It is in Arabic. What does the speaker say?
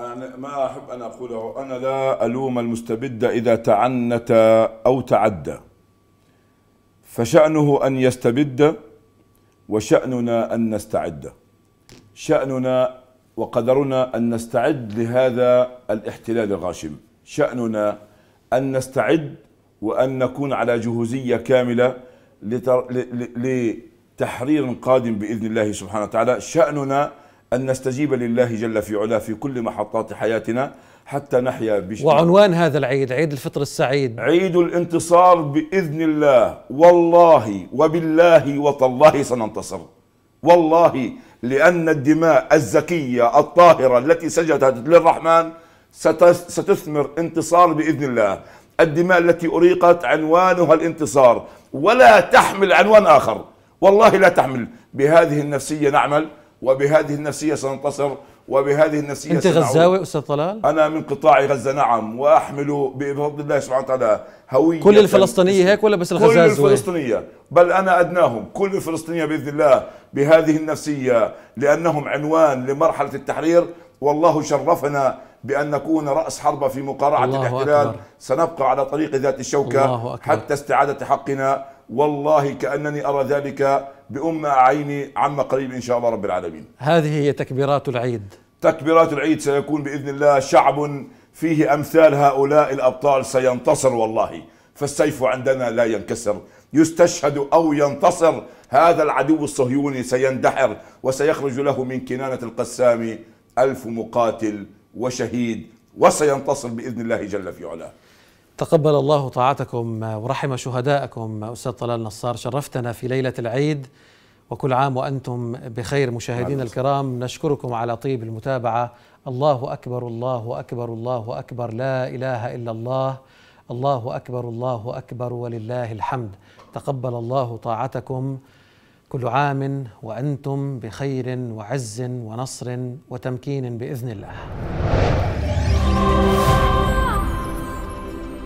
أنا ما أحب أن أقوله أنا لا ألوم المستبد إذا تعنت أو تعدى فشأنه أن يستبد وشأننا أن نستعد شأننا وقدرنا أن نستعد لهذا الاحتلال الغاشم شأننا أن نستعد وأن نكون على جهوزية كاملة لتحرير قادم بإذن الله سبحانه وتعالى شأننا أن نستجيب لله جل في علاه في كل محطات حياتنا حتى نحيا بشكل وعنوان هذا العيد عيد الفطر السعيد عيد الانتصار بإذن الله والله وبالله وتالله سننتصر والله لأن الدماء الزكية الطاهرة التي سجدت للرحمن ستثمر انتصار بإذن الله الدماء التي أريقت عنوانها الانتصار ولا تحمل عنوان آخر والله لا تحمل بهذه النفسية نعمل وبهذه النفسيه سننتصر وبهذه النفسيه انت غزاوي استاذ طلال؟ انا من قطاع غزه نعم واحمل بفضل الله سبحانه وتعالى هويه كل الفلسطينيه هيك ولا بس الغزاز كل الفلسطينيه بل انا ادناهم كل الفلسطينيه باذن الله بهذه النفسيه لانهم عنوان لمرحله التحرير والله شرفنا بأن نكون رأس حربة في مقارعة الاحتلال أكبر. سنبقى على طريق ذات الشوكة حتى استعادة حقنا والله كأنني أرى ذلك بأم عيني عما قريب إن شاء الله رب العالمين هذه هي تكبيرات العيد تكبيرات العيد سيكون بإذن الله شعب فيه أمثال هؤلاء الأبطال سينتصر والله فالسيف عندنا لا ينكسر يستشهد أو ينتصر هذا العدو الصهيوني سيندحر وسيخرج له من كنانة القسام ألف مقاتل وشهيد وسينتصر بإذن الله جل في علاه تقبل الله طاعتكم ورحم شهداءكم أستاذ طلال نصار شرفتنا في ليلة العيد وكل عام وأنتم بخير مشاهدينا الكرام نشكركم على طيب المتابعة الله أكبر الله أكبر الله أكبر لا إله إلا الله الله أكبر الله أكبر ولله الحمد تقبل الله طاعتكم كل عام وأنتم بخير وعز ونصر وتمكين بإذن الله